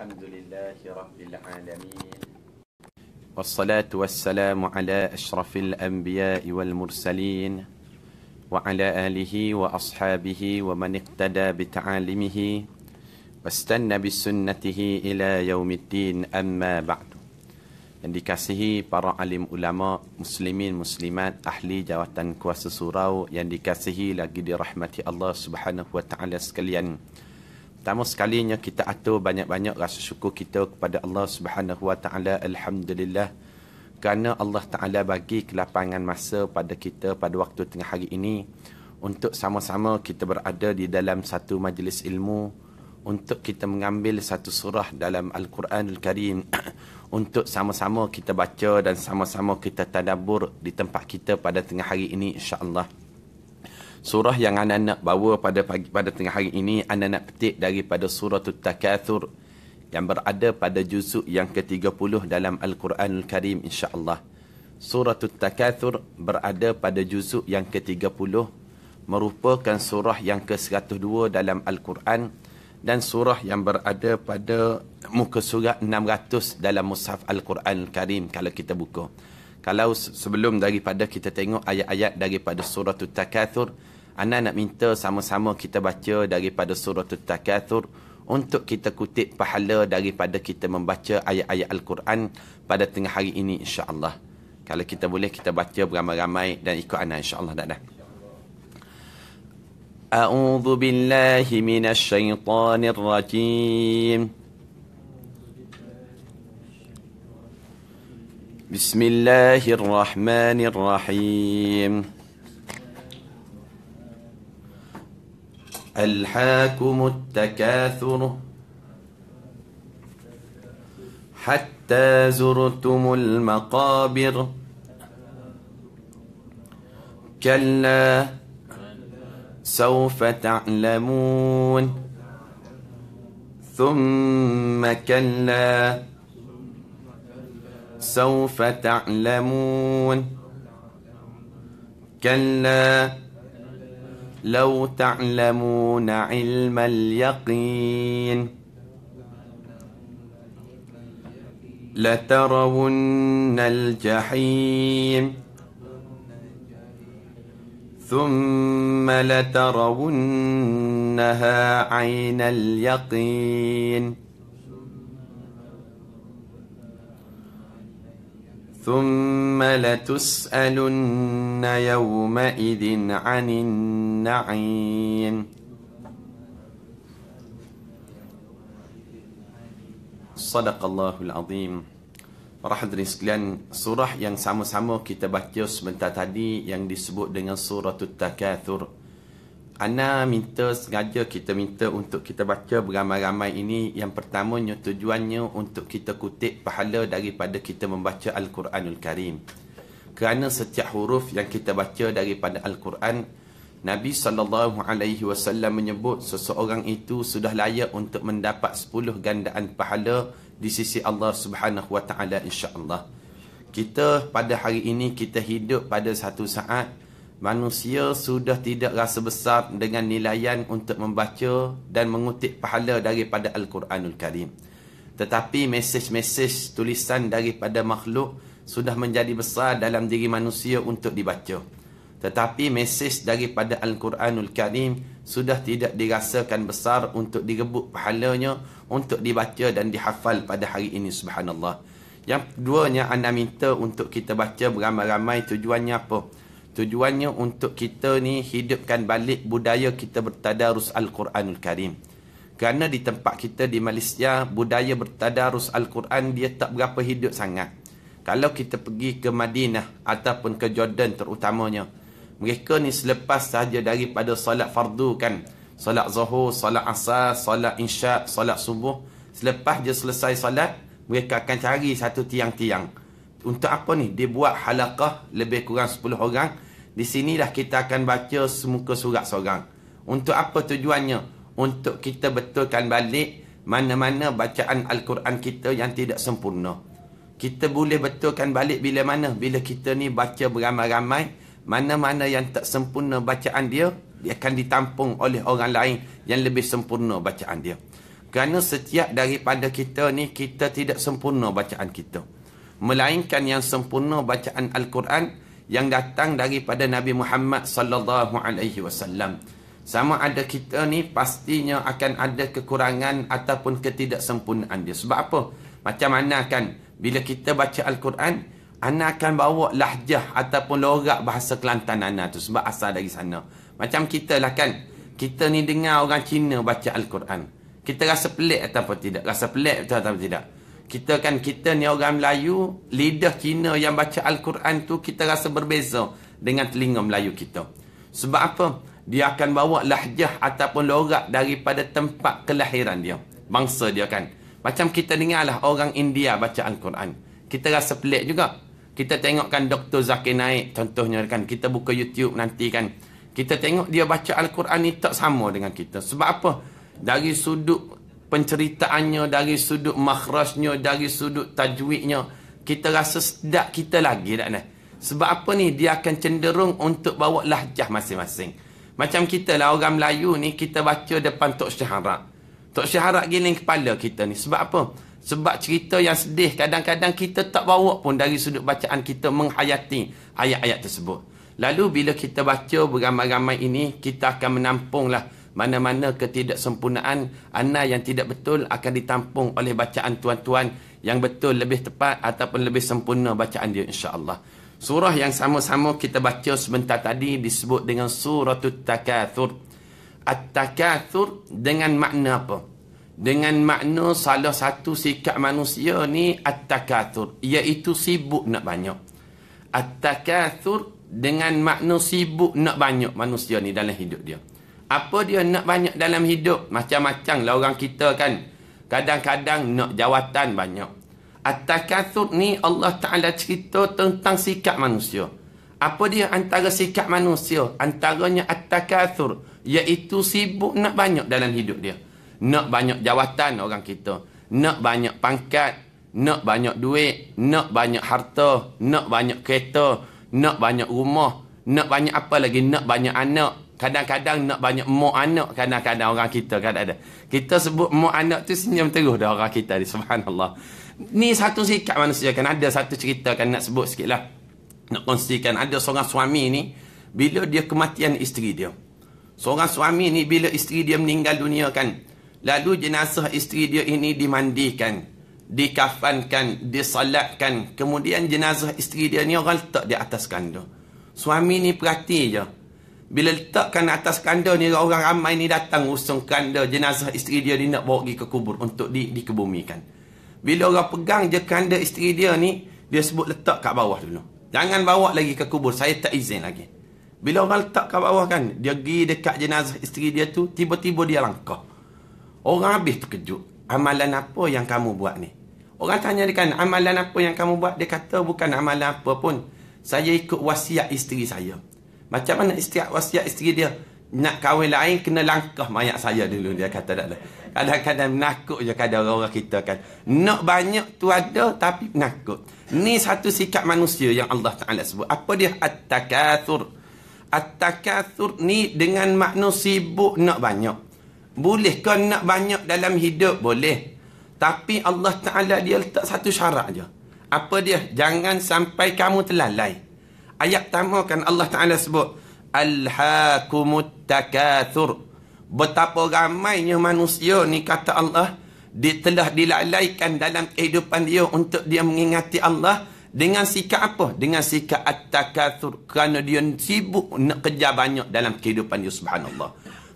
الحمد لله رب العالمين والصلاة والسلام على أشرف الأنبياء والمرسلين وعلى آله وأصحابه ومن اقتدى بتعاليمه واستنى بسنته إلى يوم الدين أما بعد yang dikasihi para alim ulama muslimin muslimat ahli jawatan kuasa surau yang dikasihi lagi dirahmati Allah Subhanahu wa taala sekalian Pertama sekalinya kita atur banyak-banyak rasa syukur kita kepada Allah Subhanahu Wa Taala. Alhamdulillah kerana Allah Taala bagi kelapangan masa pada kita pada waktu tengah hari ini untuk sama-sama kita berada di dalam satu majlis ilmu untuk kita mengambil satu surah dalam Al-Quran Al-Karim untuk sama-sama kita baca dan sama-sama kita tadabbur di tempat kita pada tengah hari ini insya-Allah surah yang anak-anak bawa pada pagi, pada tengah hari ini anak-anak petik daripada surah takathur yang berada pada juzuk yang ke-30 dalam al-Quranul Karim insya-Allah. Surah takathur berada pada juzuk yang ke-30 merupakan surah yang ke-102 dalam al-Quran dan surah yang berada pada muka surat 600 dalam mushaf al-Quranul Karim kalau kita buka. Kalau sebelum daripada kita tengok ayat-ayat daripada surah Takathur, Ana nak minta sama-sama kita baca daripada surah At-Takatsur untuk kita kutip pahala daripada kita membaca ayat-ayat Al-Quran pada tengah hari ini insya-Allah. Kalau kita boleh kita baca beramai-ramai dan ikut ana insya-Allah dah dah. A'udzu billahi minasy syaithanir rajim. بسم الله الرحمن الرحيم ألحاكم التكاثر حتى زرتم المقابر كلا سوف تعلمون ثم كلا سوف تعلمون كلا لو تعلمون علم اليقين لترون الجحيم ثم لترونها عين اليقين ثم لا تسألن يومئذ عن النعيم صدق الله العظيم Rahadri sekalian, surah yang sama-sama kita baca sebentar tadi yang disebut dengan surah Tutakathur Ana minta sengaja kita minta untuk kita baca beramai-ramai ini yang pertamanya tujuannya untuk kita kutip pahala daripada kita membaca Al-Quranul Karim. Kerana setiap huruf yang kita baca daripada Al-Quran, Nabi sallallahu alaihi wasallam menyebut seseorang itu sudah layak untuk mendapat 10 gandaan pahala di sisi Allah Subhanahu wa taala insya Kita pada hari ini kita hidup pada satu saat manusia sudah tidak rasa besar dengan nilaian untuk membaca dan mengutip pahala daripada Al-Quranul Karim. Tetapi mesej-mesej tulisan daripada makhluk sudah menjadi besar dalam diri manusia untuk dibaca. Tetapi mesej daripada Al-Quranul Karim sudah tidak dirasakan besar untuk direbut pahalanya untuk dibaca dan dihafal pada hari ini subhanallah. Yang keduanya anda minta untuk kita baca beramai-ramai tujuannya apa? Tujuannya untuk kita ni hidupkan balik budaya kita bertadarus Al-Quranul Karim. Kerana di tempat kita di Malaysia, budaya bertadarus Al-Quran dia tak berapa hidup sangat. Kalau kita pergi ke Madinah ataupun ke Jordan terutamanya, mereka ni selepas sahaja daripada solat fardu kan, solat zuhur, solat asar, solat insya', solat subuh, selepas dia selesai solat, mereka akan cari satu tiang-tiang untuk apa ni? Dia buat halaqah lebih kurang 10 orang. Di sinilah kita akan baca semuka surat seorang. Untuk apa tujuannya? Untuk kita betulkan balik mana-mana bacaan Al-Quran kita yang tidak sempurna. Kita boleh betulkan balik bila mana? Bila kita ni baca beramai-ramai, mana-mana yang tak sempurna bacaan dia, dia akan ditampung oleh orang lain yang lebih sempurna bacaan dia. Kerana setiap daripada kita ni, kita tidak sempurna bacaan kita melainkan yang sempurna bacaan al-Quran yang datang daripada Nabi Muhammad sallallahu alaihi wasallam. Sama ada kita ni pastinya akan ada kekurangan ataupun ketidaksempurnaan dia. Sebab apa? Macam mana kan bila kita baca al-Quran Ana akan bawa lahjah ataupun logak bahasa Kelantan Ana tu sebab asal dari sana. Macam kita lah kan. Kita ni dengar orang Cina baca Al-Quran. Kita rasa pelik ataupun tidak. Rasa pelik atau tidak kita kan kita ni orang Melayu lidah Cina yang baca Al-Quran tu kita rasa berbeza dengan telinga Melayu kita sebab apa dia akan bawa lahjah ataupun logat daripada tempat kelahiran dia bangsa dia kan macam kita dengarlah orang India baca Al-Quran kita rasa pelik juga kita tengokkan Dr. Zakir Naik contohnya kan kita buka YouTube nanti kan kita tengok dia baca Al-Quran ni tak sama dengan kita sebab apa dari sudut penceritaannya dari sudut makhrajnya dari sudut tajwidnya kita rasa sedap kita lagi tak nak sebab apa ni dia akan cenderung untuk bawa lahjah masing-masing macam kita lah orang Melayu ni kita baca depan Tok Syih Tok Syih giling kepala kita ni sebab apa sebab cerita yang sedih kadang-kadang kita tak bawa pun dari sudut bacaan kita menghayati ayat-ayat tersebut lalu bila kita baca beramai-ramai ini kita akan menampunglah lah mana-mana ketidaksempurnaan anak yang tidak betul akan ditampung oleh bacaan tuan-tuan yang betul lebih tepat ataupun lebih sempurna bacaan dia insya-Allah. Surah yang sama-sama kita baca sebentar tadi disebut dengan surah at-takatsur. At-takatsur dengan makna apa? Dengan makna salah satu sikap manusia ni at-takatsur iaitu sibuk nak banyak. At-takatsur dengan makna sibuk nak banyak manusia ni dalam hidup dia apa dia nak banyak dalam hidup macam-macam lah orang kita kan kadang-kadang nak jawatan banyak at-takatsur ni Allah Taala cerita tentang sikap manusia apa dia antara sikap manusia antaranya at-takatsur iaitu sibuk nak banyak dalam hidup dia nak banyak jawatan orang kita nak banyak pangkat nak banyak duit nak banyak harta nak banyak kereta nak banyak rumah nak banyak apa lagi nak banyak anak kadang-kadang nak banyak mak anak kadang-kadang orang kita kadang-kadang kita sebut mak anak tu senyum terus dah orang kita ni subhanallah ni satu sikap manusia kan ada satu cerita kan nak sebut sikit lah nak kongsikan ada seorang suami ni bila dia kematian isteri dia seorang suami ni bila isteri dia meninggal dunia kan lalu jenazah isteri dia ini dimandikan dikafankan disalatkan kemudian jenazah isteri dia ni orang letak di atas kandung suami ni perhati je bila letakkan atas kanda ni orang ramai ni datang usung kanda jenazah isteri dia ni nak bawa pergi ke kubur untuk di, dikebumikan. Bila orang pegang je kanda isteri dia ni dia sebut letak kat bawah dulu. Jangan bawa lagi ke kubur saya tak izin lagi. Bila orang letak kat bawah kan dia pergi dekat jenazah isteri dia tu tiba-tiba dia langkah. Orang habis kejut Amalan apa yang kamu buat ni? Orang tanya dia kan amalan apa yang kamu buat? Dia kata bukan amalan apa pun. Saya ikut wasiat isteri saya. Macam mana istiak wasiat isteri dia nak kahwin lain kena langkah mayat saya dulu dia kata dak lah. Kadang-kadang menakut je kadang orang kita kan. Nak banyak tu ada tapi menakut. Ni satu sikap manusia yang Allah Taala sebut. Apa dia at-takatsur? At-takatsur ni dengan makna sibuk nak banyak. Boleh ke nak banyak dalam hidup? Boleh. Tapi Allah Taala dia letak satu syarat je. Apa dia? Jangan sampai kamu terlalai ayat pertama kan Allah Taala sebut al-hakumuttakathur betapa ramainya manusia ni kata Allah dia telah dilalaikan dalam kehidupan dia untuk dia mengingati Allah dengan sikap apa dengan sikap at-takathur kerana dia sibuk nak kerja banyak dalam kehidupan dia subhanallah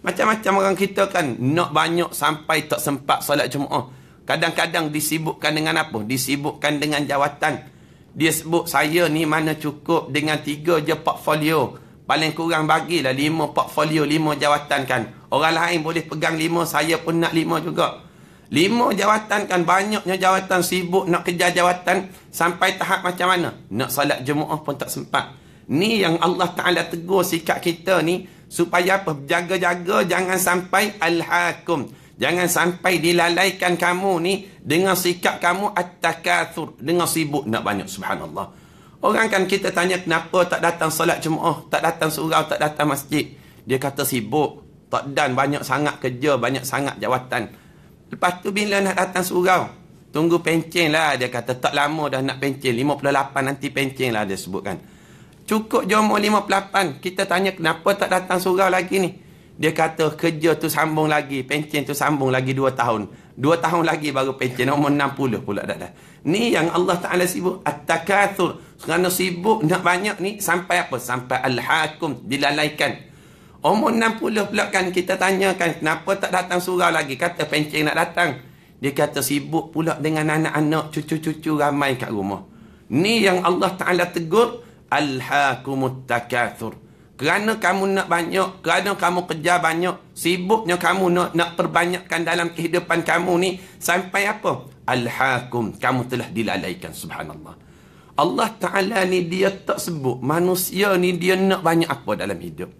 macam-macam orang kita kan nak banyak sampai tak sempat solat jumaat kadang-kadang disibukkan dengan apa disibukkan dengan jawatan dia sebut saya ni mana cukup dengan tiga je portfolio. Paling kurang bagilah lima portfolio, lima jawatan kan. Orang lain boleh pegang lima, saya pun nak lima juga. Lima jawatan kan, banyaknya jawatan sibuk nak kejar jawatan sampai tahap macam mana. Nak salat jemaah pun tak sempat. Ni yang Allah Ta'ala tegur sikap kita ni supaya apa? Jaga-jaga jangan sampai Al-hakum. Jangan sampai dilalaikan kamu ni dengan sikap kamu at-takathur. Dengan sibuk nak banyak. Subhanallah. Orang kan kita tanya kenapa tak datang solat jemaah, tak datang surau, tak datang masjid. Dia kata sibuk. Tak dan banyak sangat kerja, banyak sangat jawatan. Lepas tu bila nak datang surau, tunggu pencin lah. Dia kata tak lama dah nak pencin. 58 nanti pencin lah dia sebutkan. Cukup jomoh 58. Kita tanya kenapa tak datang surau lagi ni. Dia kata kerja tu sambung lagi, pencen tu sambung lagi dua tahun. dua tahun lagi baru pencen umur 60 pula dah dah. Ni yang Allah Taala sibuk at takathur Kerana sibuk nak banyak ni sampai apa? Sampai al-hakum dilalaikan. Umur puluh pula kan kita tanyakan kenapa tak datang surau lagi? Kata pencen nak datang. Dia kata sibuk pula dengan anak-anak, cucu-cucu ramai kat rumah. Ni yang Allah Taala tegur al hakum at-takathur. Kerana kamu nak banyak, kerana kamu kerja banyak, sibuknya kamu nak nak perbanyakkan dalam kehidupan kamu ni sampai apa? Alhakum, kamu telah dilalaikan subhanallah. Allah Taala ni dia tak sebut manusia ni dia nak banyak apa dalam hidup.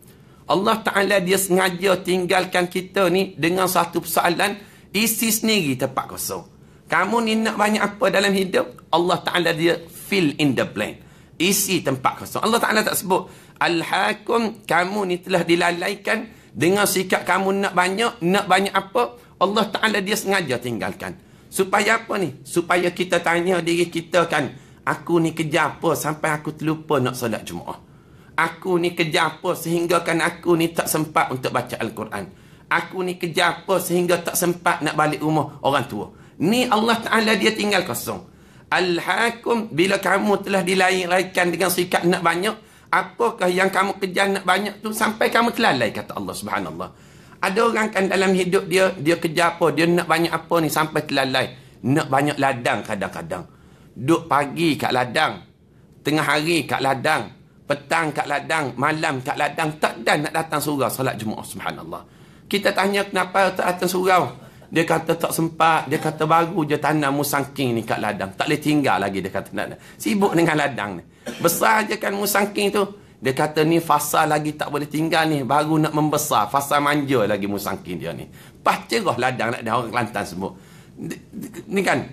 Allah Taala dia sengaja tinggalkan kita ni dengan satu persoalan isi sendiri tempat kosong. Kamu ni nak banyak apa dalam hidup? Allah Taala dia fill in the blank. Isi tempat kosong. Allah Taala tak sebut Al-Hakum, kamu ni telah dilalaikan dengan sikap kamu nak banyak, nak banyak apa, Allah Ta'ala dia sengaja tinggalkan. Supaya apa ni? Supaya kita tanya diri kita kan, aku ni kerja apa sampai aku terlupa nak solat Jumaat. Aku ni kerja apa sehingga kan aku ni tak sempat untuk baca Al-Quran. Aku ni kerja apa sehingga tak sempat nak balik rumah orang tua. Ni Allah Ta'ala dia tinggal kosong. Al-Hakum, bila kamu telah dilahirkan dengan sikap nak banyak, Apakah yang kamu kejar nak banyak tu sampai kamu terlalai kata Allah Subhanallah. Ada orang kan dalam hidup dia dia kejar apa? Dia nak banyak apa ni sampai terlalai. Nak banyak ladang kadang-kadang. Duk pagi kat ladang. Tengah hari kat ladang. Petang kat ladang. Malam kat ladang. Tak dan nak datang surau salat Jumaat Subhanallah. Kita tanya kenapa tak datang surau? Dia kata tak sempat. Dia kata baru je tanam musang king ni kat ladang. Tak boleh tinggal lagi dia kata. Sibuk dengan ladang ni. Besar je kan musangking tu. Dia kata ni fasa lagi tak boleh tinggal ni. Baru nak membesar. Fasa manja lagi musangking dia ni. Pacerah ladang nak dia orang Kelantan sebut. Ni kan.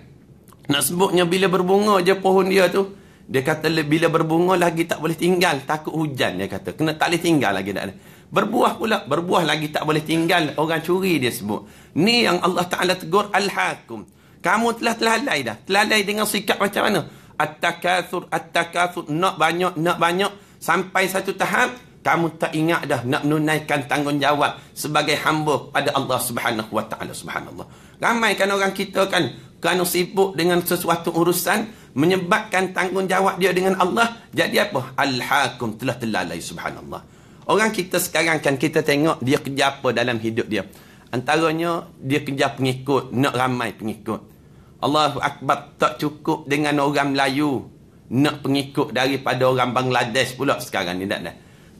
Nak sebutnya bila berbunga je pohon dia tu. Dia kata bila berbunga lagi tak boleh tinggal. Takut hujan dia kata. Kena tak boleh tinggal lagi. Tak Berbuah pula. Berbuah lagi tak boleh tinggal. Orang curi dia sebut. Ni yang Allah Ta'ala tegur. Al-Hakum. Kamu telah telah lay dah. Telah lay dengan sikap macam mana? At-takathur, at-takathur, nak banyak, nak banyak. Sampai satu tahap, kamu tak ingat dah nak menunaikan tanggungjawab sebagai hamba pada Allah Subhanahu Wa Taala Subhanallah. Ramai kan orang kita kan kerana sibuk dengan sesuatu urusan menyebabkan tanggungjawab dia dengan Allah jadi apa? Al-hakum telah telah terlalai Subhanallah. Orang kita sekarang kan kita tengok dia kerja apa dalam hidup dia. Antaranya dia kerja pengikut, nak ramai pengikut. Allahu Akbar tak cukup dengan orang Melayu nak pengikut daripada orang Bangladesh pula sekarang ni. Tak, tak.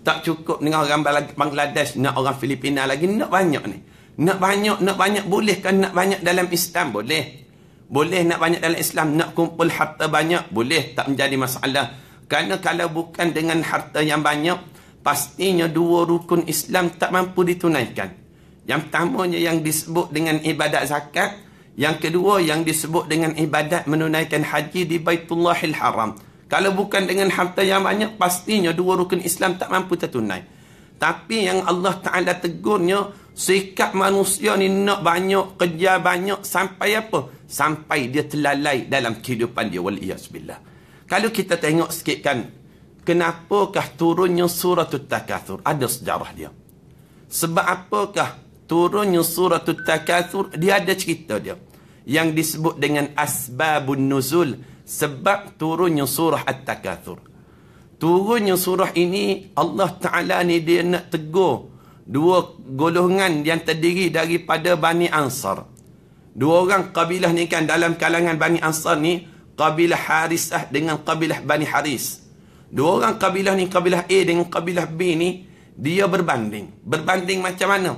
tak cukup dengan orang Bangladesh nak orang Filipina lagi. Nak banyak ni. Nak banyak, nak banyak. Boleh kan nak banyak dalam Islam? Boleh. Boleh nak banyak dalam Islam. Nak kumpul harta banyak? Boleh. Tak menjadi masalah. Kerana kalau bukan dengan harta yang banyak, pastinya dua rukun Islam tak mampu ditunaikan. Yang pertamanya yang disebut dengan ibadat zakat, yang kedua yang disebut dengan ibadat menunaikan haji di Baitullahil Haram. Kalau bukan dengan harta yang banyak, pastinya dua rukun Islam tak mampu tertunai. Tapi yang Allah Ta'ala tegurnya, sikap manusia ni nak banyak, kerja banyak, sampai apa? Sampai dia terlalai dalam kehidupan dia. Waliyahsubillah. Kalau kita tengok sikit kan, kenapakah turunnya suratul Tukathur? Ada sejarah dia. Sebab apakah turunnya surah takathur dia ada cerita dia yang disebut dengan asbabun nuzul sebab turunnya surah at-takathur turunnya surah ini Allah Taala ni dia nak tegur dua golongan yang terdiri daripada Bani Ansar dua orang kabilah ni kan dalam kalangan Bani Ansar ni kabilah Harisah dengan kabilah Bani Haris dua orang kabilah ni kabilah A dengan kabilah B ni dia berbanding berbanding macam mana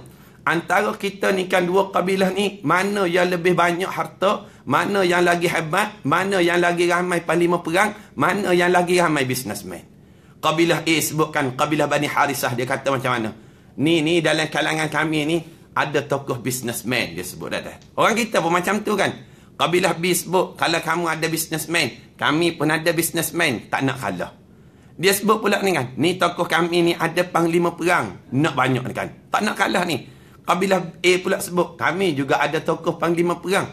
antara kita ni kan dua kabilah ni mana yang lebih banyak harta mana yang lagi hebat mana yang lagi ramai panglima perang mana yang lagi ramai businessman kabilah A sebutkan kabilah Bani Harisah dia kata macam mana ni ni dalam kalangan kami ni ada tokoh businessman dia sebut dah, dah. orang kita pun macam tu kan kabilah B sebut kalau kamu ada businessman kami pun ada businessman tak nak kalah dia sebut pula ni kan ni tokoh kami ni ada panglima perang nak banyak kan tak nak kalah ni Kabilah A pula sebut Kami juga ada tokoh panglima perang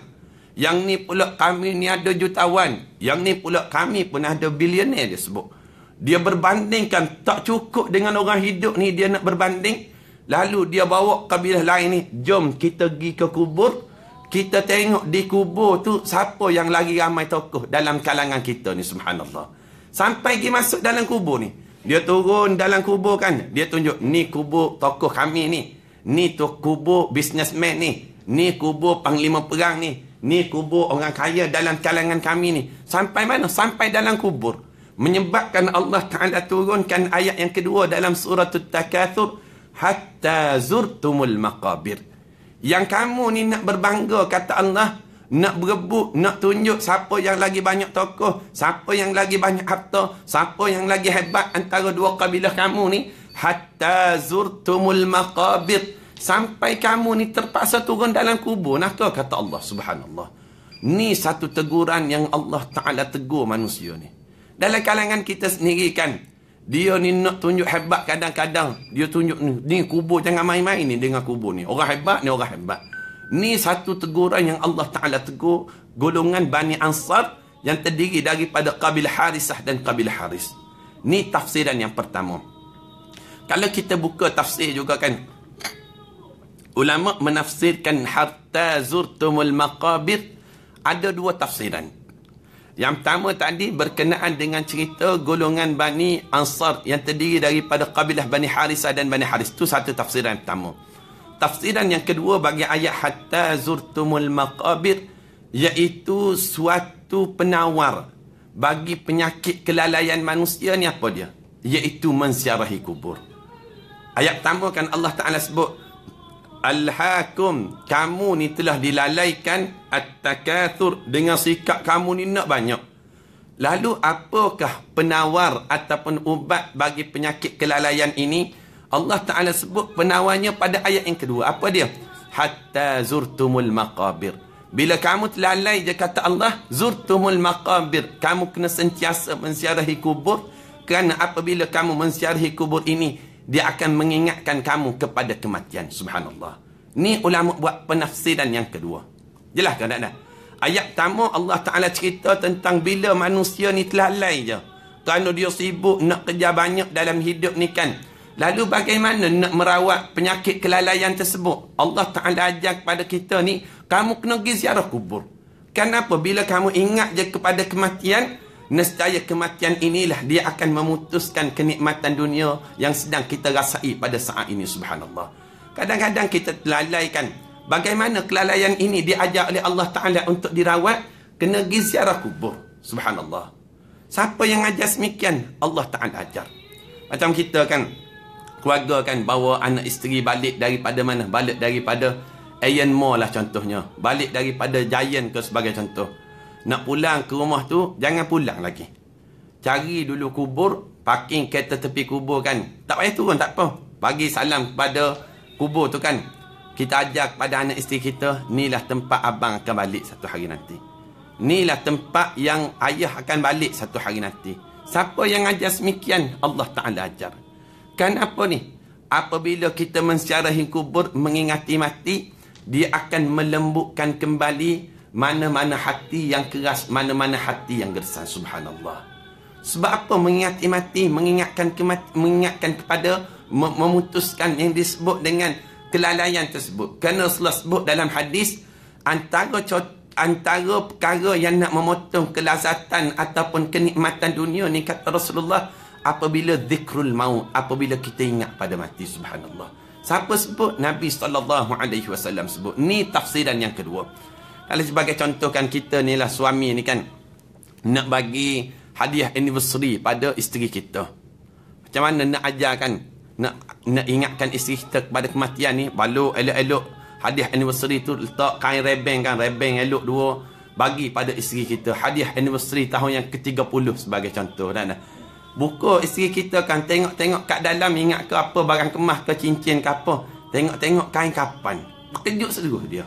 Yang ni pula kami ni ada jutawan Yang ni pula kami pun ada bilioner dia sebut Dia berbandingkan tak cukup dengan orang hidup ni dia nak berbanding Lalu dia bawa kabilah lain ni Jom kita pergi ke kubur Kita tengok di kubur tu Siapa yang lagi ramai tokoh dalam kalangan kita ni subhanallah Sampai pergi masuk dalam kubur ni dia turun dalam kubur kan Dia tunjuk ni kubur tokoh kami ni Ni tu kubur businessman ni. Ni kubur panglima perang ni. Ni kubur orang kaya dalam kalangan kami ni. Sampai mana? Sampai dalam kubur. Menyebabkan Allah Ta'ala turunkan ayat yang kedua dalam surah Al-Takathur. Hatta zurtumul maqabir. Yang kamu ni nak berbangga kata Allah. Nak berebut, nak tunjuk siapa yang lagi banyak tokoh. Siapa yang lagi banyak harta. Siapa yang lagi hebat antara dua kabilah kamu ni. Hatta zurtumul maqabir. Sampai kamu ni terpaksa turun dalam kubur. Nak tu kata Allah subhanallah. Ni satu teguran yang Allah Ta'ala tegur manusia ni. Dalam kalangan kita sendiri kan. Dia ni nak tunjuk hebat kadang-kadang. Dia tunjuk ni, ni kubur jangan main-main ni dengan kubur ni. Orang hebat ni orang hebat. Ni satu teguran yang Allah Ta'ala tegur. Golongan Bani Ansar yang terdiri daripada kabilah Harisah dan kabilah Haris. Ni tafsiran yang pertama. Kalau kita buka tafsir juga kan. Ulama menafsirkan harta zurtumul maqabir ada dua tafsiran. Yang pertama tadi berkenaan dengan cerita golongan Bani Ansar yang terdiri daripada kabilah Bani Harisah dan Bani Haris. Itu satu tafsiran pertama. Tafsiran yang kedua bagi ayat hatta zurtumul maqabir iaitu suatu penawar bagi penyakit kelalaian manusia ni apa dia? Iaitu mensiarahi kubur. Ayat pertama kan Allah Ta'ala sebut hakum Kamu ni telah dilalaikan At-takathur Dengan sikap kamu ni nak banyak Lalu apakah penawar Ataupun ubat bagi penyakit kelalaian ini Allah Ta'ala sebut penawarnya pada ayat yang kedua Apa dia? Hatta zurtumul maqabir Bila kamu terlalai je kata Allah Zurtumul maqabir Kamu kena sentiasa mensiarahi kubur Kerana apabila kamu mensiarahi kubur ini dia akan mengingatkan kamu kepada kematian. Subhanallah. Ni ulama buat penafsiran yang kedua. Jelas kan anak Ayat pertama Allah Ta'ala cerita tentang bila manusia ni telah lain je. Kerana dia sibuk nak kerja banyak dalam hidup ni kan. Lalu bagaimana nak merawat penyakit kelalaian tersebut? Allah Ta'ala ajak pada kita ni, kamu kena pergi ziarah kubur. Kenapa? Bila kamu ingat je kepada kematian, Nestaya kematian inilah dia akan memutuskan kenikmatan dunia yang sedang kita rasai pada saat ini subhanallah. Kadang-kadang kita terlalaikan bagaimana kelalaian ini diajar oleh Allah Ta'ala untuk dirawat kena pergi ziarah kubur subhanallah. Siapa yang ajar semikian Allah Ta'ala ajar. Macam kita kan keluarga kan bawa anak isteri balik daripada mana? Balik daripada Ayan Mall lah contohnya. Balik daripada Giant ke sebagai contoh. Nak pulang ke rumah tu, jangan pulang lagi. Cari dulu kubur, parking kereta tepi kubur kan. Tak payah turun, tak apa. Bagi salam kepada kubur tu kan. Kita ajar kepada anak isteri kita, inilah tempat abang akan balik satu hari nanti. Inilah tempat yang ayah akan balik satu hari nanti. Siapa yang ajar semikian, Allah Ta'ala ajar. Kenapa ni? Apabila kita mensyarahin kubur, mengingati mati, dia akan melembutkan kembali mana-mana hati yang keras Mana-mana hati yang gersang Subhanallah Sebab apa mengingat mati Mengingatkan, kemati, mengingatkan kepada Memutuskan yang disebut dengan Kelalaian tersebut Kerana Rasulullah sebut dalam hadis Antara antara perkara yang nak memotong Kelazatan ataupun kenikmatan dunia ni Kata Rasulullah Apabila zikrul maut Apabila kita ingat pada mati Subhanallah Siapa sebut? Nabi SAW sebut Ni tafsiran yang kedua Alah sebagai contohkan kita ni lah suami ni kan nak bagi hadiah anniversary pada isteri kita. Macam mana nak ajar kan? Nak, nak ingatkan isteri kita kepada kematian ni. Balu elok-elok hadiah anniversary tu letak kain rebeng kan. Rebeng elok dua. Bagi pada isteri kita. Hadiah anniversary tahun yang ke-30 sebagai contoh. Dan, buka isteri kita kan. Tengok-tengok kat dalam ingat ke apa. Barang kemah ke cincin ke apa. Tengok-tengok kain kapan. Terkejut seluruh dia.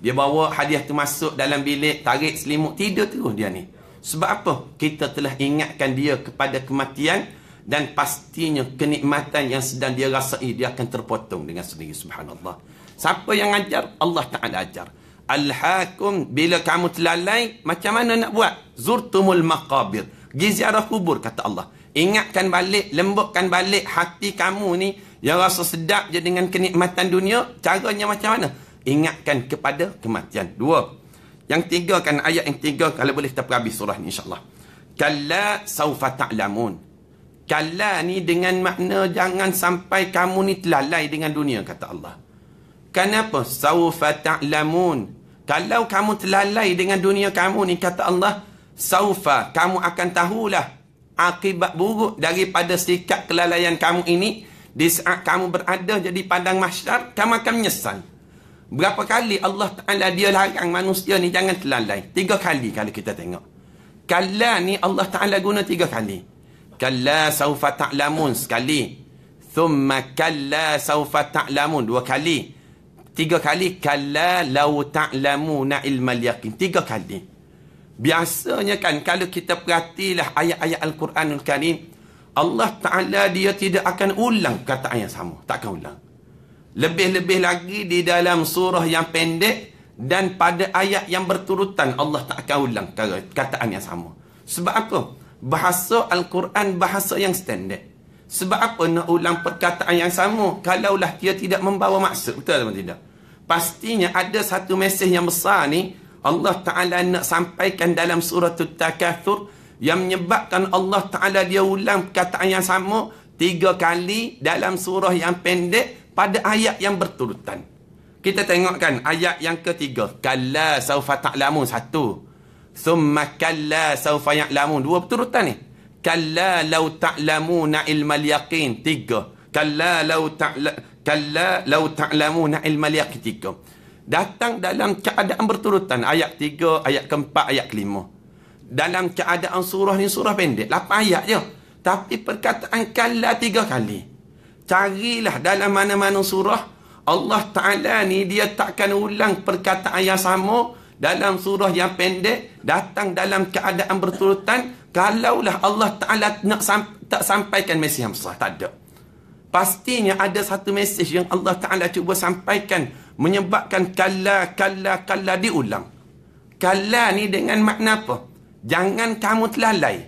Dia bawa hadiah tu masuk dalam bilik, tarik selimut, tidur terus dia ni. Sebab apa? Kita telah ingatkan dia kepada kematian dan pastinya kenikmatan yang sedang dia rasai dia akan terpotong dengan sendiri subhanallah. Siapa yang ajar? Allah Taala ajar. Al-hakum bila kamu terlalai macam mana nak buat? Zurtumul maqabir. Gi kubur kata Allah. Ingatkan balik, lembutkan balik hati kamu ni yang rasa sedap je dengan kenikmatan dunia, caranya macam mana? ingatkan kepada kematian. Dua. Yang tiga kan ayat yang tiga kalau boleh kita perhabis surah ni insyaallah allah Kalla saufa ta'lamun. Kalla ni dengan makna jangan sampai kamu ni terlalai dengan dunia kata Allah. Kenapa? Saufa ta'lamun. Kalau kamu terlalai dengan dunia kamu ni kata Allah, saufa kamu akan tahulah akibat buruk daripada sikap kelalaian kamu ini di saat kamu berada jadi padang mahsyar kamu akan menyesal Berapa kali Allah Ta'ala dia larang manusia ni jangan terlalai. Tiga kali kalau kita tengok. Kala ni Allah Ta'ala guna tiga kali. Kala saufa ta'lamun sekali. Thumma kala saufa ta'lamun dua kali. Tiga kali. Kala lau ta'lamuna ilmal yakin. Tiga kali. Biasanya kan kalau kita perhatilah ayat-ayat Al-Quranul Karim. Allah Ta'ala dia tidak akan ulang kata ayat sama. Takkan ulang. Lebih-lebih lagi di dalam surah yang pendek dan pada ayat yang berturutan Allah tak akan ulang kataan yang sama. Sebab apa? Bahasa Al-Quran bahasa yang standard. Sebab apa nak ulang perkataan yang sama kalaulah dia tidak membawa maksud? Betul atau tidak? Pastinya ada satu mesej yang besar ni Allah Ta'ala nak sampaikan dalam surah Al-Takathur yang menyebabkan Allah Ta'ala dia ulang perkataan yang sama tiga kali dalam surah yang pendek pada ayat yang berturutan. Kita tengokkan ayat yang ketiga. Kalla saufa ta'lamun. Satu. Thumma kalla saufa ya'lamun. Dua berturutan ni. Kalla lau ta'lamuna ilmal yaqin. Tiga. Kalla lau ta'lam kalla lau ta'lamuna ilmal yaqin. Datang dalam keadaan berturutan. Ayat tiga, ayat keempat, ayat kelima. Dalam keadaan surah ni surah pendek. Lapan ayat je. Tapi perkataan kalla tiga kali carilah dalam mana-mana surah Allah Ta'ala ni dia takkan ulang perkataan yang sama dalam surah yang pendek datang dalam keadaan berturutan kalaulah Allah Ta'ala nak sam- tak sampaikan mesej yang besar tak ada pastinya ada satu mesej yang Allah Ta'ala cuba sampaikan menyebabkan kalla kalla kalla diulang kalla ni dengan makna apa jangan kamu terlalai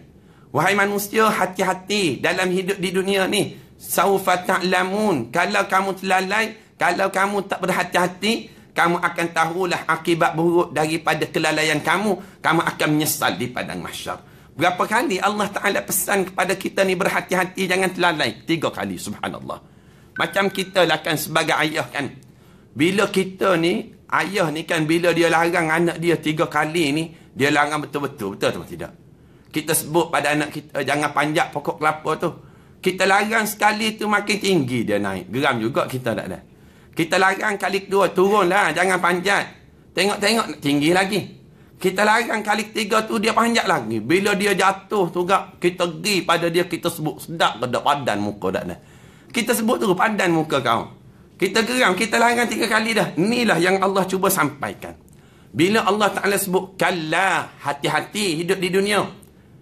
wahai manusia hati-hati dalam hidup di dunia ni saufa ta'lamun kalau kamu terlalai kalau kamu tak berhati-hati kamu akan tahulah akibat buruk daripada kelalaian kamu kamu akan menyesal di padang mahsyar berapa kali Allah Taala pesan kepada kita ni berhati-hati jangan terlalai tiga kali subhanallah macam kita lah kan sebagai ayah kan bila kita ni ayah ni kan bila dia larang anak dia tiga kali ni dia larang betul-betul betul atau tidak kita sebut pada anak kita jangan panjat pokok kelapa tu kita larang sekali tu makin tinggi dia naik. Geram juga kita tak ada. Kita larang kali dua turunlah jangan panjat. Tengok-tengok tinggi lagi. Kita larang kali tiga tu dia panjat lagi. Bila dia jatuh tu gak kita pergi pada dia kita sebut sedap ke padan muka dak ada. Kita sebut tu padan muka kau. Kita geram kita larang tiga kali dah. Inilah yang Allah cuba sampaikan. Bila Allah Taala sebut kalla hati-hati hidup di dunia.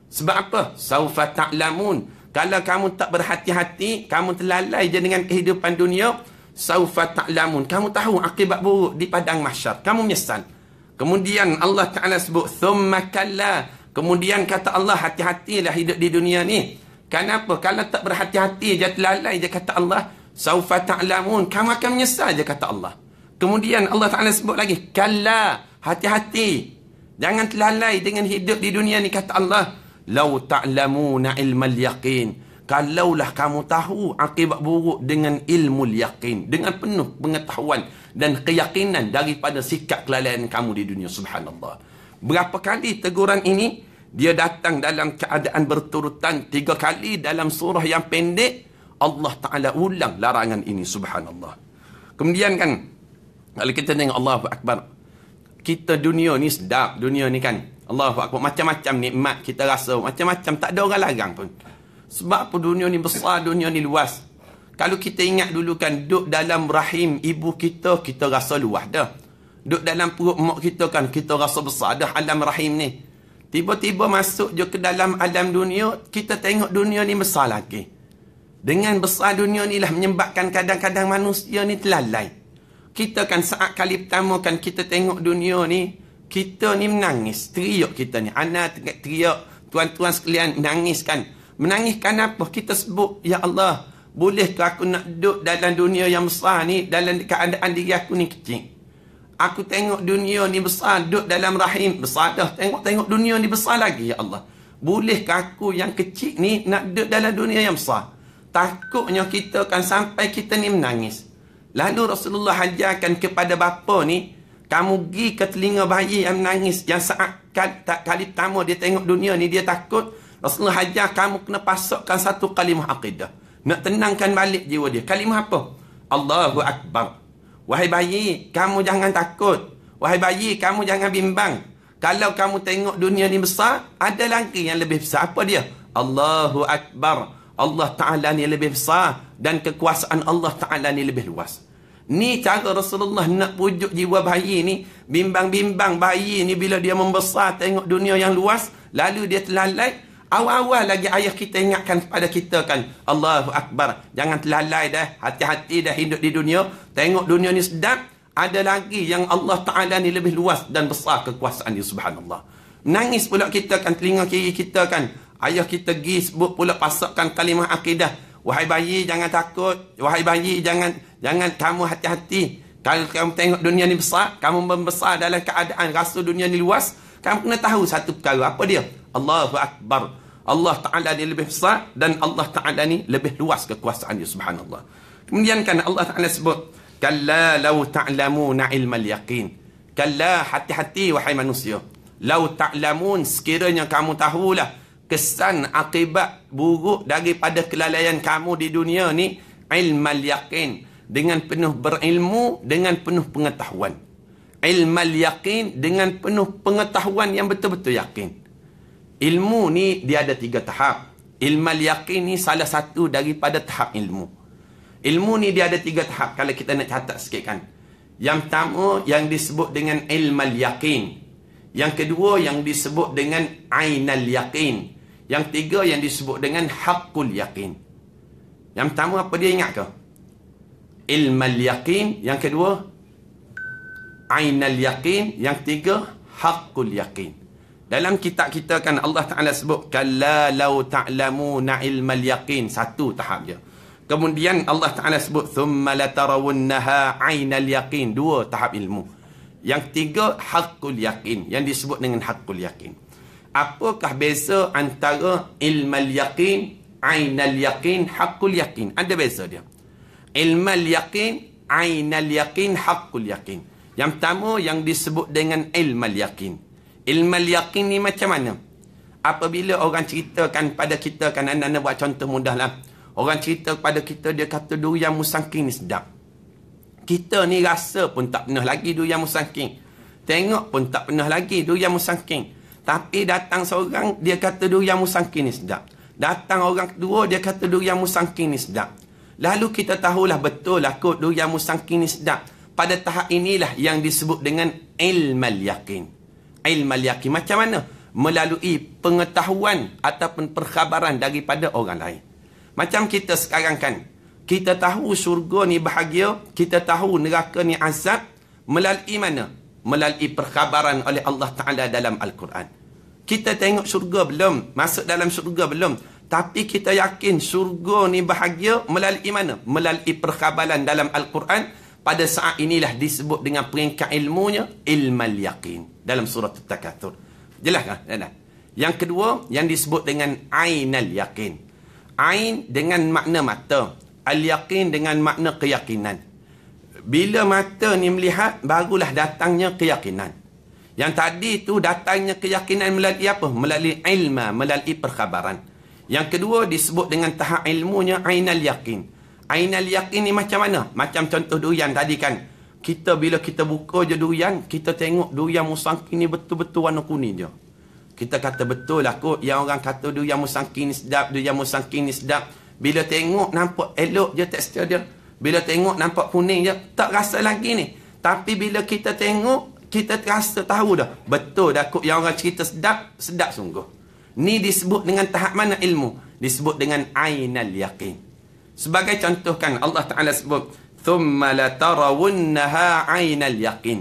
Sebab apa? Saufa ta'lamun. Kalau kamu tak berhati-hati, kamu terlalai je dengan kehidupan dunia, saufa ta'lamun. Kamu tahu akibat buruk di padang mahsyar. Kamu menyesal. Kemudian Allah Taala sebut thumma kalla. Kemudian kata Allah hati-hatilah hidup di dunia ni. Kenapa? Kalau tak berhati-hati je terlalai je kata Allah, saufa ta'lamun. Kamu akan menyesal je kata Allah. Kemudian Allah Taala sebut lagi, kalla. Hati-hati. Jangan terlalai dengan hidup di dunia ni kata Allah. Lau ta'lamu na'ilmal yaqin. Kalaulah kamu tahu akibat buruk dengan ilmu yakin. Dengan penuh pengetahuan dan keyakinan daripada sikap kelalaian kamu di dunia. Subhanallah. Berapa kali teguran ini? Dia datang dalam keadaan berturutan. Tiga kali dalam surah yang pendek. Allah Ta'ala ulang larangan ini. Subhanallah. Kemudian kan. Kalau kita tengok Allah Akbar. Kita dunia ni sedap. Dunia ni kan. Allahuakbar macam-macam nikmat kita rasa macam-macam tak ada orang larang pun sebab apa dunia ni besar dunia ni luas kalau kita ingat dulu kan duduk dalam rahim ibu kita kita rasa luas dah duduk dalam perut mak kita kan kita rasa besar dah alam rahim ni tiba-tiba masuk je ke dalam alam dunia kita tengok dunia ni besar lagi dengan besar dunia ni lah menyebabkan kadang-kadang manusia ni terlalai kita kan saat kali pertama kan kita tengok dunia ni kita ni menangis teriak kita ni ana teriak tuan-tuan sekalian menangiskan menangiskan apa kita sebut ya Allah bolehkah aku nak duduk dalam dunia yang besar ni dalam keadaan diri aku ni kecil aku tengok dunia ni besar duduk dalam rahim besar dah tengok-tengok dunia ni besar lagi ya Allah bolehkah aku yang kecil ni nak duduk dalam dunia yang besar takutnya kita akan sampai kita ni menangis lalu Rasulullah hajarkan kepada bapa ni kamu pergi ke telinga bayi yang nangis, yang saat kali, tak, kali pertama dia tengok dunia ni dia takut Rasulullah hajar kamu kena pasukkan satu kalimah akidah nak tenangkan balik jiwa dia kalimah apa? Allahu Akbar wahai bayi kamu jangan takut wahai bayi kamu jangan bimbang kalau kamu tengok dunia ni besar ada lagi yang lebih besar apa dia? Allahu Akbar Allah Ta'ala ni lebih besar dan kekuasaan Allah Ta'ala ni lebih luas Ni cara Rasulullah nak pujuk jiwa bayi ni. Bimbang-bimbang bayi ni bila dia membesar tengok dunia yang luas. Lalu dia terlalai. Awal-awal lagi ayah kita ingatkan pada kita kan. Allahu Akbar. Jangan terlalai dah. Hati-hati dah hidup di dunia. Tengok dunia ni sedap. Ada lagi yang Allah Ta'ala ni lebih luas dan besar kekuasaan dia subhanallah. Menangis pula kita kan telinga kiri kita kan. Ayah kita pergi sebut pula pasakkan kalimah akidah. Wahai bayi jangan takut. Wahai bayi jangan jangan kamu hati-hati. Kalau kamu tengok dunia ni besar, kamu membesar dalam keadaan rasa dunia ni luas, kamu kena tahu satu perkara. Apa dia? Allahu Akbar. Allah Ta'ala ni lebih besar dan Allah Ta'ala ni lebih luas kekuasaan dia subhanallah. Kemudian kan Allah Ta'ala sebut, Kalla law ta'lamuna ilmal yaqin. Kalla hati-hati wahai manusia. Law ta'lamun sekiranya kamu tahulah kesan akibat buruk daripada kelalaian kamu di dunia ni ilmal yakin dengan penuh berilmu dengan penuh pengetahuan ilmal yakin dengan penuh pengetahuan yang betul-betul yakin ilmu ni dia ada tiga tahap ilmal yakin ni salah satu daripada tahap ilmu ilmu ni dia ada tiga tahap kalau kita nak catat sikit kan yang pertama yang disebut dengan ilmal yakin yang kedua yang disebut dengan ainal yakin yang tiga yang disebut dengan haqqul yakin. Yang pertama apa dia ingat ke? Ilmal yaqin. Yang kedua, Ainal yakin. Yang ketiga, haqqul yakin. Dalam kitab kita kan Allah Ta'ala sebut, Kalla lau ta'lamu na'ilmal yakin Satu tahap dia. Kemudian Allah Ta'ala sebut, Thumma latarawunnaha ainal yakin Dua tahap ilmu. Yang ketiga, hakul yakin Yang disebut dengan hakul yakin apakah beza antara ilmal yaqin ainal yaqin haqqul yaqin ada beza dia ilmal yaqin ainal yaqin haqqul yaqin yang pertama yang disebut dengan ilmal yaqin ilmal yaqin ni macam mana apabila orang ceritakan pada kita kan anda anak buat contoh mudahlah orang cerita kepada kita dia kata durian musangking ni sedap kita ni rasa pun tak pernah lagi durian musangking tengok pun tak pernah lagi durian musangking tapi datang seorang, dia kata durian musangking ni sedap. Datang orang kedua, dia kata durian musangking ni sedap. Lalu kita tahulah betul lah kot durian musangking ni sedap. Pada tahap inilah yang disebut dengan ilmal yakin. Ilmal yakin macam mana? Melalui pengetahuan ataupun perkhabaran daripada orang lain. Macam kita sekarang kan, kita tahu syurga ni bahagia, kita tahu neraka ni azab, melalui mana? melalui perkhabaran oleh Allah Ta'ala dalam Al-Quran. Kita tengok syurga belum, masuk dalam syurga belum. Tapi kita yakin syurga ni bahagia melalui mana? Melalui perkhabaran dalam Al-Quran. Pada saat inilah disebut dengan peringkat ilmunya, ilmal yakin. Dalam surah al Jelas kan? Jelas kan? Yang kedua, yang disebut dengan ain al Yakin. Ain dengan makna mata. Al-Yakin dengan makna keyakinan bila mata ni melihat barulah datangnya keyakinan yang tadi tu datangnya keyakinan melalui apa melalui ilmu melalui perkhabaran yang kedua disebut dengan tahap ilmunya ainal yakin ainal yakin ni macam mana macam contoh durian tadi kan kita bila kita buka je durian kita tengok durian musangki ni betul-betul warna kuning je kita kata betul lah kot yang orang kata durian musangki ni sedap durian musangki ni sedap bila tengok nampak elok je tekstur dia bila tengok nampak kuning je, tak rasa lagi ni. Tapi bila kita tengok, kita rasa tahu dah. Betul dah kot yang orang cerita sedap, sedap sungguh. Ni disebut dengan tahap mana ilmu? Disebut dengan ainal yakin. Sebagai contohkan Allah Ta'ala sebut, ثُمَّ لَتَرَوُنَّهَا عَيْنَ yakin.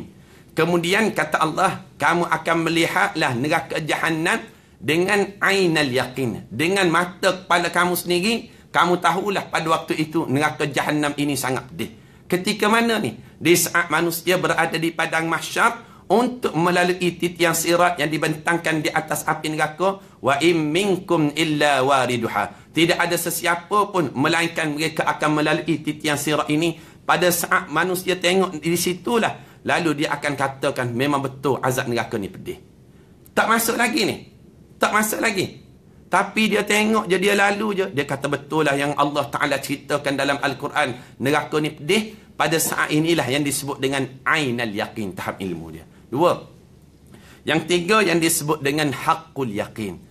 Kemudian kata Allah, kamu akan melihatlah neraka jahannam dengan ainal yakin. Dengan mata kepala kamu sendiri, kamu tahulah pada waktu itu neraka jahanam ini sangat pedih. Ketika mana ni? Di saat manusia berada di padang mahsyar untuk melalui titian sirat yang dibentangkan di atas api neraka wa in minkum illa wariduha. Tidak ada sesiapa pun melainkan mereka akan melalui titian sirat ini pada saat manusia tengok di situlah lalu dia akan katakan memang betul azab neraka ni pedih. Tak masuk lagi ni. Tak masuk lagi. Tapi dia tengok je, dia lalu je. Dia kata betul lah yang Allah Ta'ala ceritakan dalam Al-Quran. Neraka ni pedih. Pada saat inilah yang disebut dengan Ainal Yaqin. Tahap ilmu dia. Dua. Yang tiga yang disebut dengan Hakul Yaqin.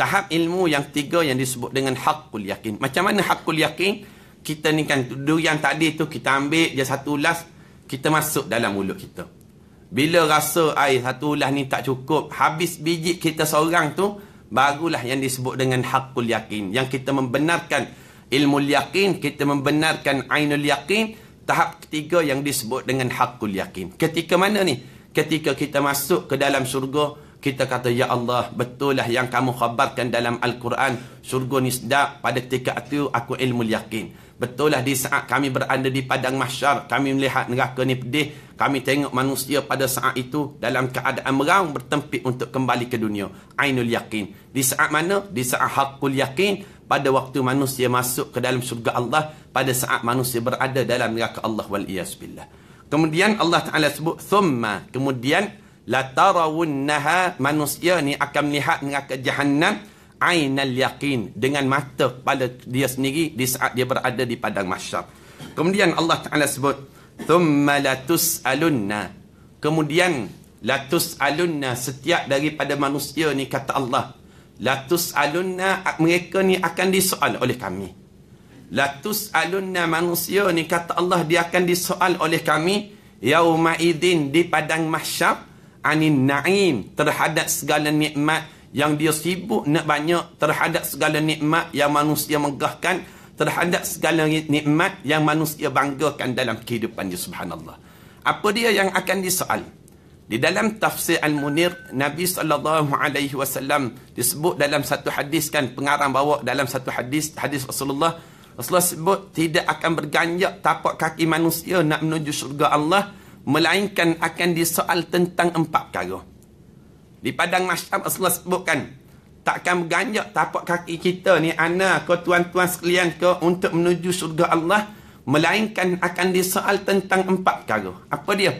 Tahap ilmu yang tiga yang disebut dengan Hakul Yaqin. Macam mana Hakul Yaqin? Kita ni kan durian tadi tu kita ambil je satu ulas. Kita masuk dalam mulut kita. Bila rasa air satu ulas ni tak cukup. Habis biji kita seorang tu. Barulah yang disebut dengan haqqul yakin. Yang kita membenarkan ilmu yakin, kita membenarkan ainul yakin. Tahap ketiga yang disebut dengan haqqul yakin. Ketika mana ni? Ketika kita masuk ke dalam syurga, kita kata, Ya Allah, betul lah yang kamu khabarkan dalam Al-Quran. Syurga ni sedap. Pada ketika itu, aku ilmu yakin. Betullah di saat kami berada di padang mahsyar, kami melihat neraka ni pedih. Kami tengok manusia pada saat itu dalam keadaan meraung bertempik untuk kembali ke dunia. Ainul yakin. Di saat mana? Di saat hakul yakin. Pada waktu manusia masuk ke dalam syurga Allah. Pada saat manusia berada dalam neraka Allah wal-iyazubillah. Kemudian Allah Ta'ala sebut, Thumma. Kemudian, Latarawunnaha manusia ni akan melihat neraka jahannam ainal yaqin dengan mata pada dia sendiri di saat dia berada di padang mahsyar. Kemudian Allah Taala sebut thumma latus alunna. Kemudian latus alunna setiap daripada manusia ni kata Allah latus alunna mereka ni akan disoal oleh kami. Latus alunna manusia ni kata Allah dia akan disoal oleh kami yauma idin di padang mahsyar anin na'im terhadap segala nikmat yang dia sibuk nak banyak terhadap segala nikmat yang manusia menggahkan terhadap segala nikmat yang manusia banggakan dalam kehidupan dia subhanallah apa dia yang akan disoal di dalam tafsir al-munir nabi sallallahu alaihi wasallam disebut dalam satu hadis kan pengarang bawa dalam satu hadis hadis rasulullah rasulullah sebut tidak akan berganjak tapak kaki manusia nak menuju syurga Allah melainkan akan disoal tentang empat perkara di padang masyam Rasulullah sebutkan Takkan berganjak tapak kaki kita ni Ana ke tuan-tuan sekalian ke Untuk menuju surga Allah Melainkan akan disoal tentang empat perkara Apa dia?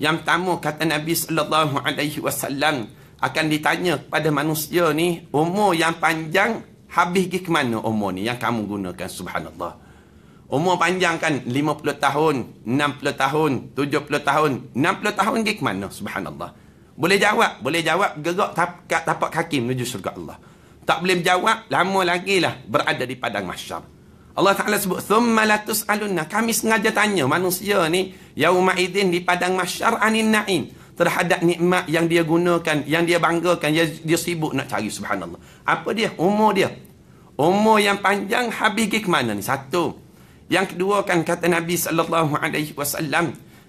Yang pertama kata Nabi Sallallahu Alaihi Wasallam Akan ditanya kepada manusia ni Umur yang panjang Habis pergi ke mana umur ni Yang kamu gunakan subhanallah Umur panjang kan 50 tahun 60 tahun 70 tahun 60 tahun pergi ke mana subhanallah boleh jawab? Boleh jawab gerak tap, kat tapak kaki menuju syurga Allah. Tak boleh jawab, lama lagi lah berada di padang masyar. Allah Ta'ala sebut, ثُمَّ latus aluna. Kami sengaja tanya manusia ni, يَوْمَ idin di padang masyar anin na'in. Terhadap nikmat yang dia gunakan, yang dia banggakan, yang dia sibuk nak cari, subhanallah. Apa dia? Umur dia. Umur yang panjang habis pergi ke mana ni? Satu. Yang kedua kan kata Nabi SAW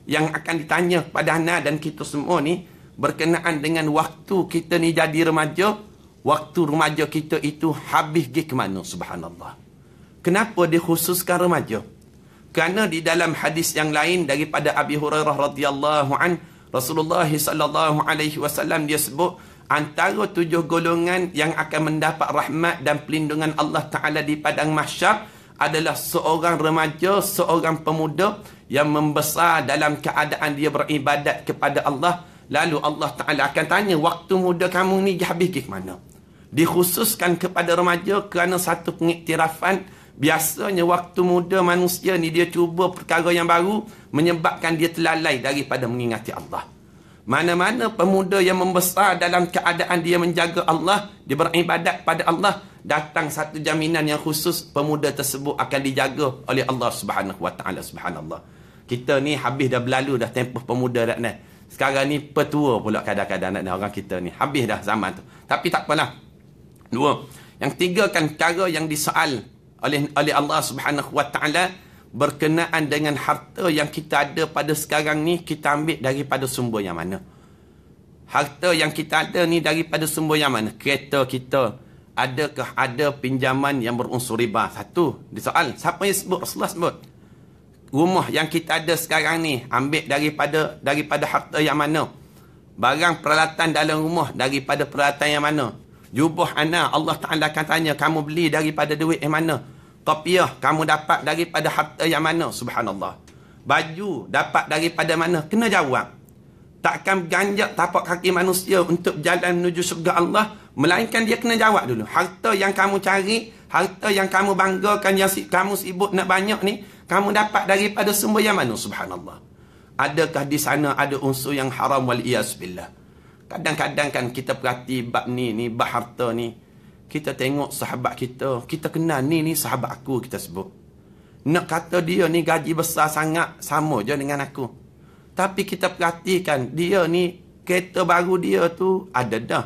yang akan ditanya pada Ana dan kita semua ni, berkenaan dengan waktu kita ni jadi remaja, waktu remaja kita itu habis gi ke mana subhanallah. Kenapa dikhususkan remaja? Kerana di dalam hadis yang lain daripada Abi Hurairah radhiyallahu an Rasulullah sallallahu alaihi wasallam dia sebut antara tujuh golongan yang akan mendapat rahmat dan pelindungan Allah Taala di padang mahsyar adalah seorang remaja, seorang pemuda yang membesar dalam keadaan dia beribadat kepada Allah Lalu Allah Ta'ala akan tanya, waktu muda kamu ni habis ke mana? Dikhususkan kepada remaja kerana satu pengiktirafan, biasanya waktu muda manusia ni dia cuba perkara yang baru, menyebabkan dia terlalai daripada mengingati Allah. Mana-mana pemuda yang membesar dalam keadaan dia menjaga Allah, dia beribadat pada Allah, datang satu jaminan yang khusus pemuda tersebut akan dijaga oleh Allah Subhanahu Wa Taala Subhanallah. Kita ni habis dah berlalu dah tempoh pemuda dah ni. Sekarang ni petua pula kadang-kadang anak orang kita ni. Habis dah zaman tu. Tapi tak apalah. Dua. Yang tiga kan cara yang disoal oleh oleh Allah Subhanahu Wa Taala berkenaan dengan harta yang kita ada pada sekarang ni kita ambil daripada sumber yang mana? Harta yang kita ada ni daripada sumber yang mana? Kereta kita adakah ada pinjaman yang berunsur riba? Satu, disoal. Siapa yang sebut? Rasulullah sebut rumah yang kita ada sekarang ni ambil daripada daripada harta yang mana barang peralatan dalam rumah daripada peralatan yang mana jubah anak Allah Taala akan tanya kamu beli daripada duit yang mana kopiah kamu dapat daripada harta yang mana subhanallah baju dapat daripada mana kena jawab takkan ganjak tapak kaki manusia untuk jalan menuju syurga Allah melainkan dia kena jawab dulu harta yang kamu cari harta yang kamu banggakan yang si kamu sibuk nak banyak ni kamu dapat daripada sumber yang mana subhanallah adakah di sana ada unsur yang haram wal billah kadang-kadang kan kita perhati bab ni ni bab harta ni kita tengok sahabat kita kita kenal ni ni sahabat aku kita sebut nak kata dia ni gaji besar sangat sama je dengan aku tapi kita perhatikan dia ni kereta baru dia tu ada dah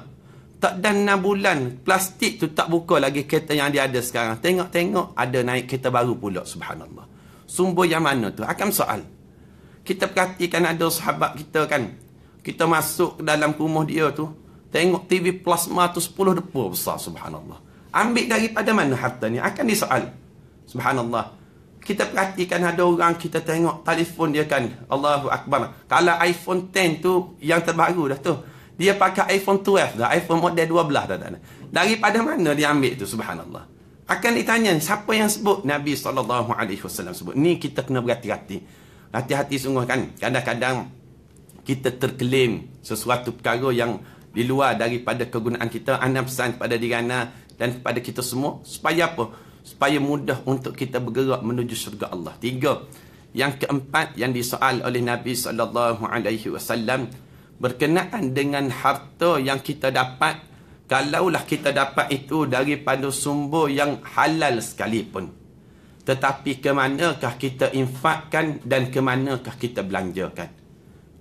tak dan 6 bulan plastik tu tak buka lagi kereta yang dia ada sekarang tengok-tengok ada naik kereta baru pula subhanallah Sumber yang mana tu? Akan soal. Kita perhatikan ada sahabat kita kan. Kita masuk ke dalam rumah dia tu. Tengok TV plasma tu 10 depur besar subhanallah. Ambil daripada mana harta ni? Akan disoal. Subhanallah. Kita perhatikan ada orang kita tengok telefon dia kan. Allahu Akbar. Kalau iPhone 10 tu yang terbaru dah tu. Dia pakai iPhone 12 dah. iPhone model 12 dah. dah, dah. Daripada mana dia ambil tu subhanallah akan ditanya siapa yang sebut Nabi saw sebut. Ni kita kena berhati-hati. Hati-hati sungguh kan. Kadang-kadang kita terkelim sesuatu perkara yang di luar daripada kegunaan kita. Ana pesan kepada diri ana dan kepada kita semua supaya apa? Supaya mudah untuk kita bergerak menuju syurga Allah. Tiga. Yang keempat yang disoal oleh Nabi saw berkenaan dengan harta yang kita dapat Kalaulah kita dapat itu daripada sumber yang halal sekalipun. Tetapi ke manakah kita infakkan dan ke manakah kita belanjakan.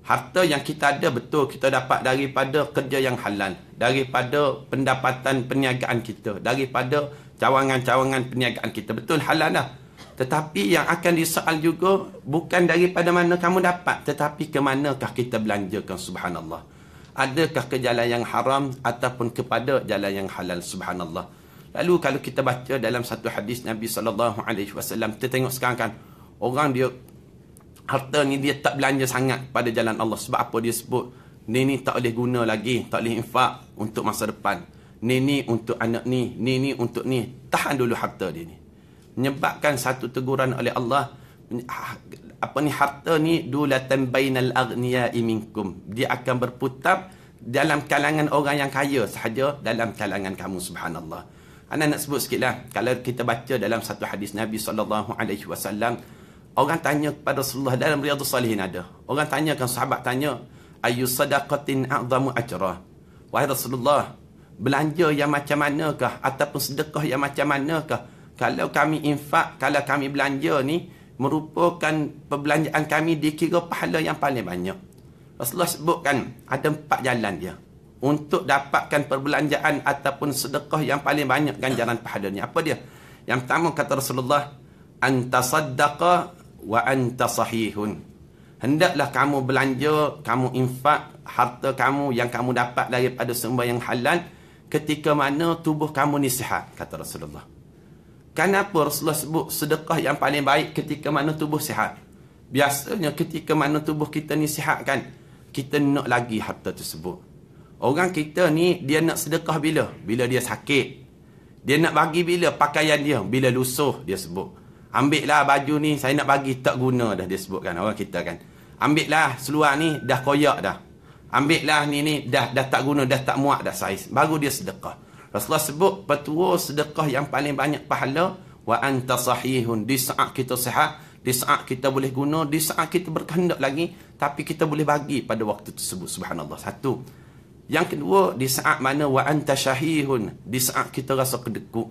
Harta yang kita ada betul kita dapat daripada kerja yang halal. Daripada pendapatan perniagaan kita. Daripada cawangan-cawangan perniagaan kita. Betul halal lah. Tetapi yang akan disoal juga bukan daripada mana kamu dapat. Tetapi ke manakah kita belanjakan subhanallah. Subhanallah adakah ke jalan yang haram ataupun kepada jalan yang halal subhanallah lalu kalau kita baca dalam satu hadis Nabi sallallahu alaihi wasallam kita tengok sekarang kan orang dia harta ni dia tak belanja sangat pada jalan Allah sebab apa dia sebut ni ni tak boleh guna lagi tak boleh infak untuk masa depan ni ni untuk anak ni ni ni untuk ni tahan dulu harta dia ni menyebabkan satu teguran oleh Allah Ha, ha, apa ni harta ni dulatan bainal aghniya'i minkum dia akan berputar dalam kalangan orang yang kaya sahaja dalam kalangan kamu subhanallah ana nak sebut sikitlah kalau kita baca dalam satu hadis Nabi sallallahu alaihi wasallam orang tanya kepada Rasulullah dalam riyadhus salihin ada orang tanya kan sahabat tanya ayu sadaqatin a'zamu ajra wahai Rasulullah belanja yang macam manakah ataupun sedekah yang macam manakah kalau kami infak kalau kami belanja ni merupakan perbelanjaan kami dikira pahala yang paling banyak. Rasulullah sebutkan ada empat jalan dia. Untuk dapatkan perbelanjaan ataupun sedekah yang paling banyak ganjaran pahala ni. Apa dia? Yang pertama kata Rasulullah, Anta saddaqa wa anta sahihun. Hendaklah kamu belanja, kamu infak harta kamu yang kamu dapat daripada sumber yang halal ketika mana tubuh kamu ni sihat, kata Rasulullah. Kenapa Rasulullah sebut sedekah yang paling baik ketika mana tubuh sihat? Biasanya ketika mana tubuh kita ni sihat kan, kita nak lagi harta tersebut. Orang kita ni dia nak sedekah bila? Bila dia sakit. Dia nak bagi bila pakaian dia? Bila lusuh dia sebut. Ambil lah baju ni saya nak bagi tak guna dah dia sebutkan orang kita kan. Ambil lah seluar ni dah koyak dah. Ambil lah ni ni dah dah tak guna dah tak muak dah saiz. Baru dia sedekah. Rasulullah sebut petua sedekah yang paling banyak pahala wa anta sahihun di saat kita sihat, di saat kita boleh guna, di saat kita berkehendak lagi tapi kita boleh bagi pada waktu tersebut subhanallah. Satu. Yang kedua di saat mana wa anta sahihun di saat kita rasa kedekut.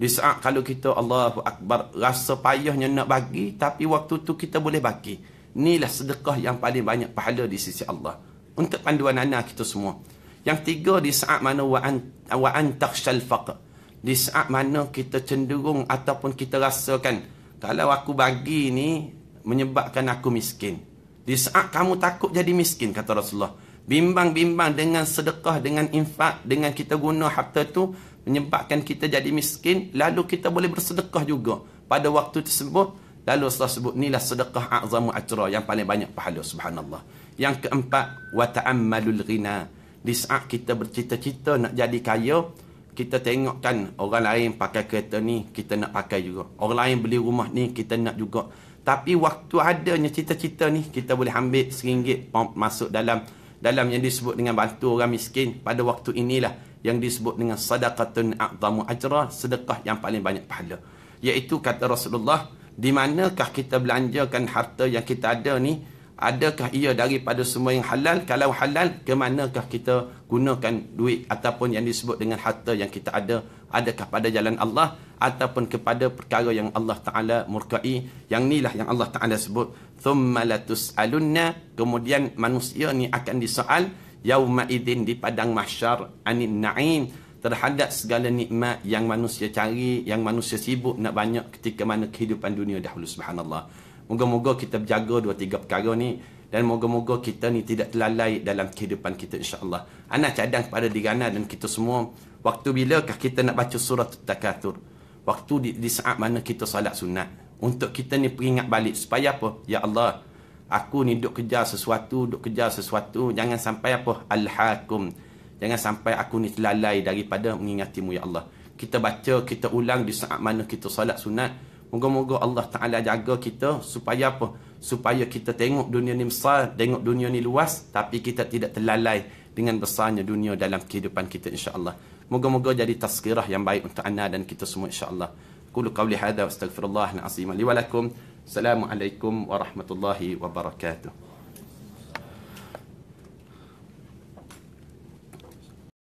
Di saat kalau kita Allahu akbar rasa payahnya nak bagi tapi waktu tu kita boleh bagi. Inilah sedekah yang paling banyak pahala di sisi Allah. Untuk panduan anak kita semua. Yang tiga di saat mana wa'an wa'an takhshal faqr. Di saat mana kita cenderung ataupun kita rasakan kalau aku bagi ni menyebabkan aku miskin. Di saat kamu takut jadi miskin kata Rasulullah. Bimbang-bimbang dengan sedekah, dengan infak, dengan kita guna harta tu menyebabkan kita jadi miskin lalu kita boleh bersedekah juga pada waktu tersebut lalu Rasulullah sebut inilah sedekah azamu atra yang paling banyak pahala subhanallah yang keempat wa ta'ammalul ghina di saat kita bercita-cita nak jadi kaya, kita tengokkan orang lain pakai kereta ni, kita nak pakai juga. Orang lain beli rumah ni, kita nak juga. Tapi waktu adanya cita-cita ni, kita boleh ambil seringgit masuk dalam dalam yang disebut dengan bantu orang miskin. Pada waktu inilah yang disebut dengan sadaqatun a'zamu ajra, sedekah yang paling banyak pahala. Iaitu kata Rasulullah, di manakah kita belanjakan harta yang kita ada ni, adakah ia daripada semua yang halal kalau halal ke manakah kita gunakan duit ataupun yang disebut dengan harta yang kita ada adakah pada jalan Allah ataupun kepada perkara yang Allah Taala murkai yang inilah yang Allah Taala sebut thumma latusalunna kemudian manusia ni akan disoal yauma idin di padang mahsyar anin na'im terhadap segala nikmat yang manusia cari yang manusia sibuk nak banyak ketika mana kehidupan dunia dahulu subhanallah Moga-moga kita berjaga dua tiga perkara ni dan moga-moga kita ni tidak terlalai dalam kehidupan kita insya-Allah. Ana cadang kepada diri ana dan kita semua waktu bilakah kita nak baca surah takatur? Waktu di, di saat mana kita salat sunat? Untuk kita ni peringat balik supaya apa? Ya Allah, aku ni duk kejar sesuatu, duk kejar sesuatu, jangan sampai apa? Al-hakum. Jangan sampai aku ni terlalai daripada mengingatimu ya Allah. Kita baca, kita ulang di saat mana kita salat sunat. Moga-moga Allah Ta'ala jaga kita supaya apa? Supaya kita tengok dunia ni besar, tengok dunia ni luas tapi kita tidak terlalai dengan besarnya dunia dalam kehidupan kita insya Allah. Moga-moga jadi tazkirah yang baik untuk anda dan kita semua insyaAllah. Kulu qawli hadha wa astagfirullah na'azimah liwalakum. Assalamualaikum warahmatullahi wabarakatuh.